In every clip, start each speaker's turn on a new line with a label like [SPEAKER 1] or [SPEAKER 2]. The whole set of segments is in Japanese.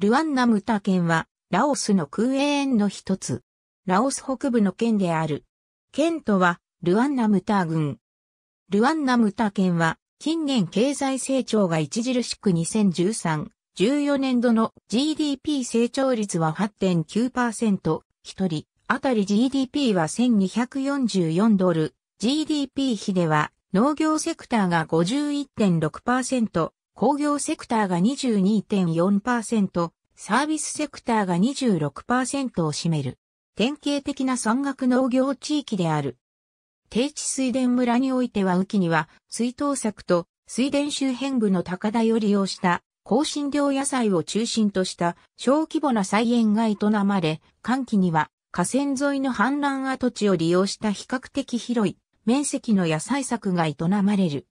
[SPEAKER 1] ルアンナムタ県は、ラオスの空営園の一つ。ラオス北部の県である。県とは、ルアンナムタ郡。ルアンナムタ県は、近年経済成長が著しく2013、14年度の GDP 成長率は8.9%、一人、あたり GDP は1244ドル、GDP 比では農業セクターが51.6%、工業セクターが22.4%、サービスセクターが26%を占める。典型的な山岳農業地域である。低地水田村においては雨季には水稲作と水田周辺部の高台を利用した高辛量野菜を中心とした小規模な菜園が営まれ、寒季には河川沿いの氾濫跡地を利用した比較的広い面積の野菜作が営まれる。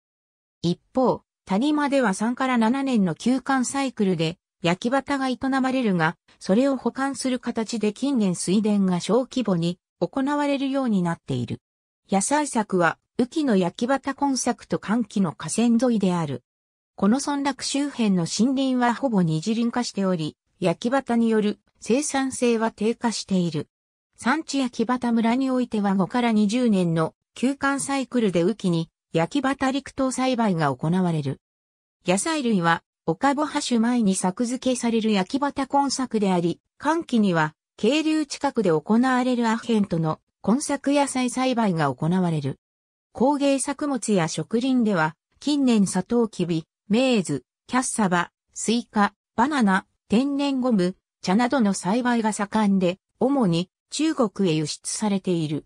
[SPEAKER 1] 一方、谷間では3から7年の休館サイクルで焼き畑が営まれるが、それを保管する形で近年水田が小規模に行われるようになっている。野菜作は、雨季の焼き畑根作と寒季の河川沿いである。この村落周辺の森林はほぼ二次林化しており、焼き畑による生産性は低下している。産地焼き畑村においては5から20年の休館サイクルで雨季に焼き畑陸等栽培が行われる。野菜類は、岡母ぼ種前に作付けされる焼き畑根作であり、寒季には、渓流近くで行われるアヘンとの根作野菜栽培が行われる。工芸作物や植林では、近年サトウキビ、メーズ、キャッサバ、スイカ、バナナ、天然ゴム、茶などの栽培が盛んで、主に中国へ輸出されている。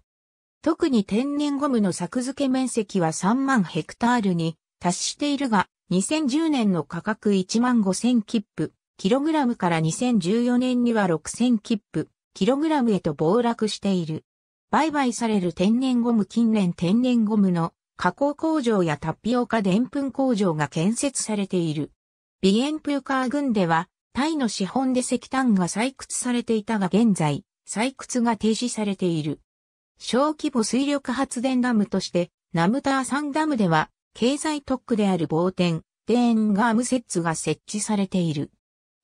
[SPEAKER 1] 特に天然ゴムの作付け面積は3万ヘクタールに達しているが、2010年の価格1万5千キッ切符、キログラムから2014年には6千キッ切符、キログラムへと暴落している。売買される天然ゴム近年天然ゴムの加工工場やタピオカでんぷん工場が建設されている。ビエンプーカー群では、タイの資本で石炭が採掘されていたが現在、採掘が停止されている。小規模水力発電ダムとして、ナムターサンダムでは、経済特区である防天、デーンガームセッツが設置されている。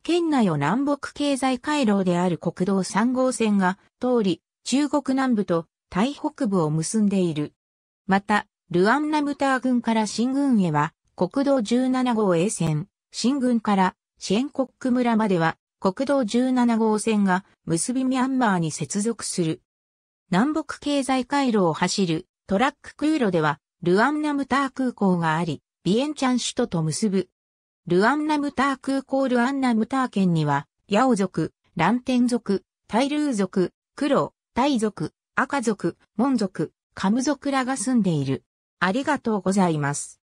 [SPEAKER 1] 県内を南北経済回廊である国道3号線が通り、中国南部と台北部を結んでいる。また、ルアンナムター郡から新郡へは、国道17号 A 線、新郡からシェンコック村までは、国道17号線が結びミャンマーに接続する。南北経済回路を走るトラック空路では、ルアンナムター空港があり、ビエンチャン首都と結ぶ。ルアンナムター空港ルアンナムター県には、ヤオ族、ランテン族、タイルー族、クロウ、タイ族、赤族、モン族、カム族らが住んでいる。ありがとうございます。